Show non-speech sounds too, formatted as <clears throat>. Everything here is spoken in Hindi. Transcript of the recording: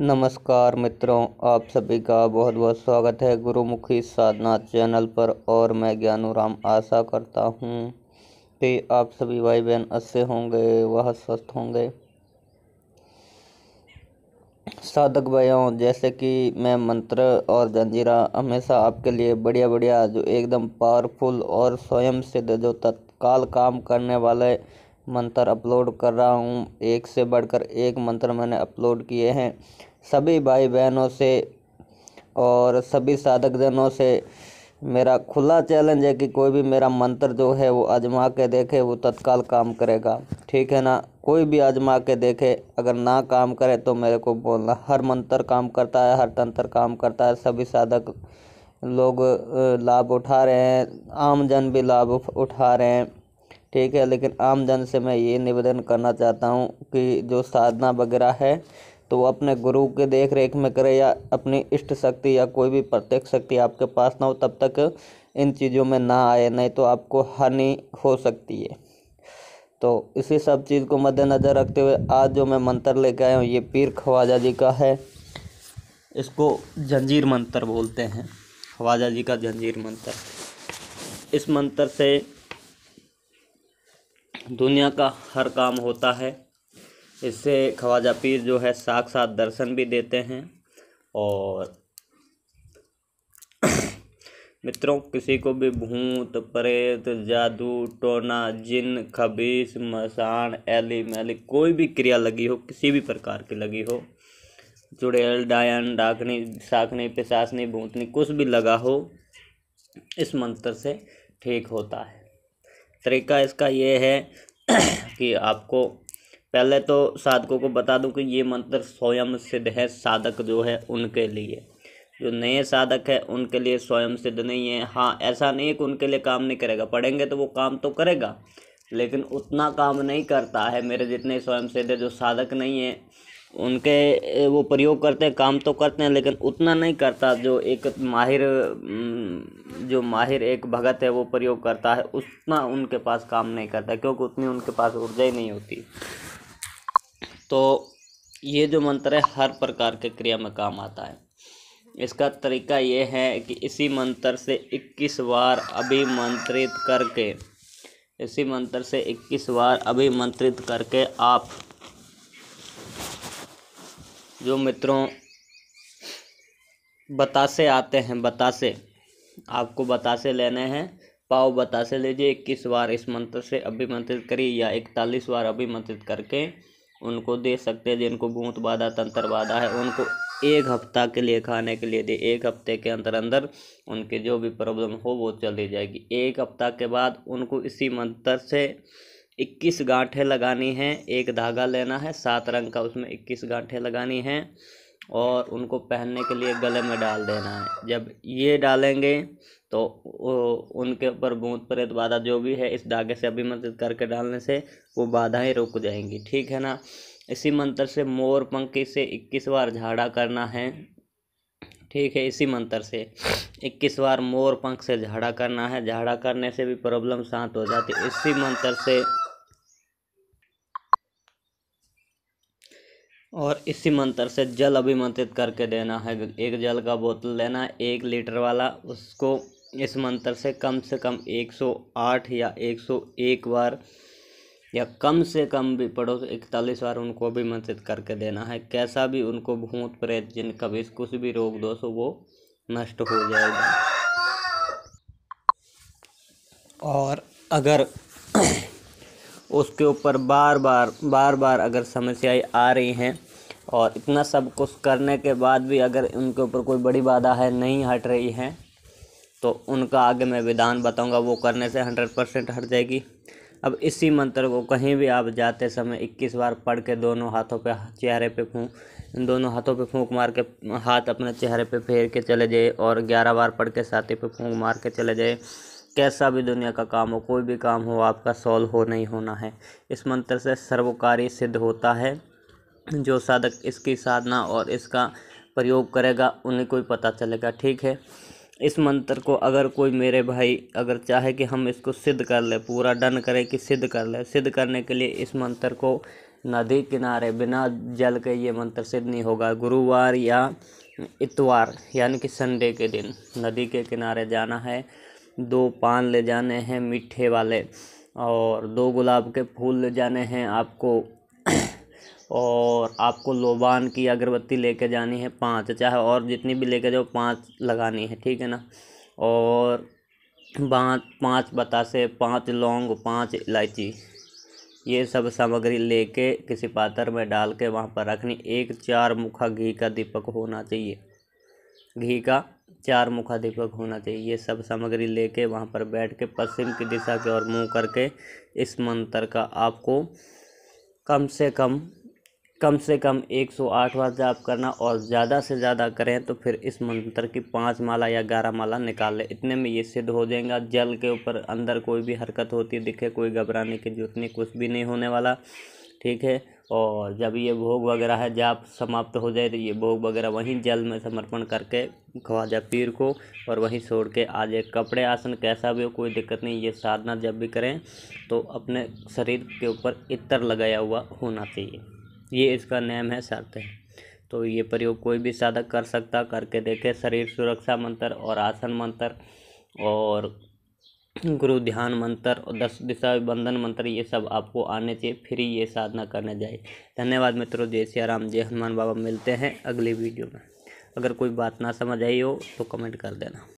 नमस्कार मित्रों आप सभी का बहुत बहुत स्वागत है गुरुमुखी साधना चैनल पर और मैं ज्ञानूराम आशा करता हूँ कि आप सभी भाई बहन अच्छे होंगे वह स्वस्थ होंगे साधक भाइयों जैसे कि मैं मंत्र और जंजीरा हमेशा आपके लिए बढ़िया बढ़िया जो एकदम पावरफुल और स्वयं सिद्ध जो तत्काल काम करने वाले मंत्र अपलोड कर रहा हूँ एक से बढ़कर एक मंत्र मैंने अपलोड किए हैं सभी भाई बहनों से और सभी साधक जनों से मेरा खुला चैलेंज है कि कोई भी मेरा मंत्र जो है वो आजमा के देखे वो तत्काल काम करेगा ठीक है ना कोई भी आजमा के देखे अगर ना काम करे तो मेरे को बोलना हर मंत्र काम करता है हर तंत्र काम करता है सभी साधक लोग लाभ उठा रहे हैं आम जन भी लाभ उठा रहे हैं ठीक है लेकिन आम जन से मैं ये निवेदन करना चाहता हूँ कि जो साधना वगैरह है तो अपने गुरु के देख रेख में करें या अपनी इष्ट शक्ति या कोई भी प्रत्यक्ष शक्ति आपके पास ना हो तब तक इन चीज़ों में ना आए नहीं तो आपको हानि हो सकती है तो इसी सब चीज़ को मद्देनज़र रखते हुए आज जो मैं मंत्र लेके आया हूँ ये पीर ख्वाजा जी का है इसको जंजीर मंत्र बोलते हैं ख्वाजा जी का जंजीर मंत्र इस मंत्र से दुनिया का हर काम होता है इससे ख्वाजा पीर जो है साथ दर्शन भी देते हैं और <coughs> मित्रों किसी को भी भूत प्रेत जादू टोना जिन खबीस मसान एली मैली कोई भी क्रिया लगी हो किसी भी प्रकार की लगी हो चुड़ैल डायन डाकनी साखनी पिसासनी भूतनी कुछ भी लगा हो इस मंत्र से ठीक होता है तरीका इसका ये है <clears throat> कि आपको पहले तो साधकों को बता दूं कि ये मंत्र स्वयं सिद्ध है साधक जो है उनके लिए जो नए साधक है उनके लिए स्वयं सिद्ध नहीं है हाँ ऐसा नहीं है कि उनके लिए काम नहीं करेगा पढ़ेंगे तो वो काम तो करेगा लेकिन उतना काम नहीं करता है मेरे जितने स्वयं सिद्ध जो साधक नहीं है उनके वो प्रयोग करते हैं काम तो करते हैं लेकिन उतना नहीं करता जो एक माहिर जो माहिर एक भगत है वो प्रयोग करता है उतना उनके पास काम नहीं करता क्योंकि उतनी उनके पास ऊर्जा ही नहीं होती तो ये जो मंत्र है हर प्रकार के क्रिया में काम आता है इसका तरीका ये है कि इसी मंत्र से 21 बार अभिमंत्रित करके इसी मंत्र से 21 बार अभिमंत्रित करके आप जो मित्रों बतासे आते हैं बतासे आपको बतासे लेने हैं पाव बतासे लीजिए इक्कीस बार इस मंत्र से अभिमंत्रित करिए या इकतालीस बार अभिमंत्रित करके उनको दे सकते हैं जिनको भूत बाधा तंत्र बाधा है उनको एक हफ्ता के लिए खाने के लिए दे एक हफ्ते के अंदर अंदर उनके जो भी प्रॉब्लम हो वो चली जाएगी एक हफ्ता के बाद उनको इसी मंत्र से इक्कीस गांठें लगानी हैं एक धागा लेना है सात रंग का उसमें इक्कीस गांठें लगानी हैं और उनको पहनने के लिए गले में डाल देना है जब ये डालेंगे तो उनके ऊपर भूत प्रेत बाधा जो भी है इस धागे से अभी मदद करके डालने से वो बाधाएँ रुक जाएंगी ठीक है ना इसी मंत्र से मोर पंखी से इक्कीस बार झाड़ा करना है ठीक है इसी मंत्र से इक्कीस बार मोर पंख से झाड़ा करना है झाड़ा करने से भी प्रॉब्लम शांत हो जाती है इसी मंत्र से और इसी मंत्र से जल अभिमंत्रित करके देना है एक जल का बोतल लेना है एक लीटर वाला उसको इस मंत्र से कम से कम 108 या 101 बार या कम से कम भी पढ़ो तो इकतालीस बार उनको अभिमंत्रित करके देना है कैसा भी उनको भूत प्रेत जिन कभी कुछ भी रोग दो सो वो नष्ट हो जाएगा और अगर <clears throat> उसके ऊपर बार बार बार बार अगर समस्याएं आ रही हैं और इतना सब कुछ करने के बाद भी अगर उनके ऊपर कोई बड़ी बाधा है नहीं हट रही है तो उनका आगे मैं विधान बताऊंगा वो करने से हंड्रेड परसेंट हट जाएगी अब इसी मंत्र को कहीं भी आप जाते समय इक्कीस बार पढ़ के दोनों हाथों पे चेहरे पे इन दोनों हाथों पे फूंक मार के हाथ अपने चेहरे पे फेर के चले जाए और ग्यारह बार पढ़ के साथी पे फूंक मार के चले जाए कैसा भी दुनिया का काम हो कोई भी काम हो आपका सॉल्व हो नहीं होना है इस मंत्र से सर्वकारी सिद्ध होता है जो साधक इसकी साधना और इसका प्रयोग करेगा उन्हें कोई पता चलेगा ठीक है इस मंत्र को अगर कोई मेरे भाई अगर चाहे कि हम इसको सिद्ध कर ले पूरा डन करें कि सिद्ध कर ले सिद्ध करने के लिए इस मंत्र को नदी किनारे बिना जल के ये मंत्र सिद्ध नहीं होगा गुरुवार या इतवार यानी कि संडे के दिन नदी के किनारे जाना है दो पान ले जाने हैं मीठे वाले और दो गुलाब के फूल ले जाने हैं आपको और आपको लोबान की अगरबत्ती लेके जानी है पाँच चाहे और जितनी भी लेके जाओ पाँच लगानी है ठीक है ना और पाँच पाँच बतासे पाँच लौंग पाँच इलायची ये सब सामग्री लेके किसी पात्र में डाल के वहाँ पर रखनी एक चार मुखा घी का दीपक होना चाहिए घी का चार मुखा दीपक होना चाहिए ये सब सामग्री लेके वहाँ पर बैठ के पश्चिम की दिशा की ओर मुँह करके इस मंत्र का आपको कम से कम कम से कम 108 बार जाप करना और ज़्यादा से ज़्यादा करें तो फिर इस मंत्र की पाँच माला या ग्यारह माला निकाल लें इतने में ये सिद्ध हो जाएगा जल के ऊपर अंदर कोई भी हरकत होती दिखे कोई घबराने की जरूरत नहीं कुछ भी नहीं होने वाला ठीक है और जब ये भोग वगैरह है जाप समाप्त हो जाए तो ये भोग वगैरह वहीं जल में समर्पण करके ख्वाजा पीर को और वहीं छोड़ के आ जाए कपड़े आसन कैसा भी हो कोई दिक्कत नहीं ये साधना जब भी करें तो अपने शरीर के ऊपर इतर लगाया हुआ होना चाहिए ये इसका नेम है शर्त है तो ये प्रयोग कोई भी साधक कर सकता करके देखे शरीर सुरक्षा मंत्र और आसन मंत्र और गुरु ध्यान मंत्र और दस दिशा बंधन मंत्र ये सब आपको आने चाहिए फिर ये साधना करने जाए धन्यवाद मित्रों जय सिया राम जय हनुमान बाबा मिलते हैं अगली वीडियो में अगर कोई बात ना समझ आई हो तो कमेंट कर देना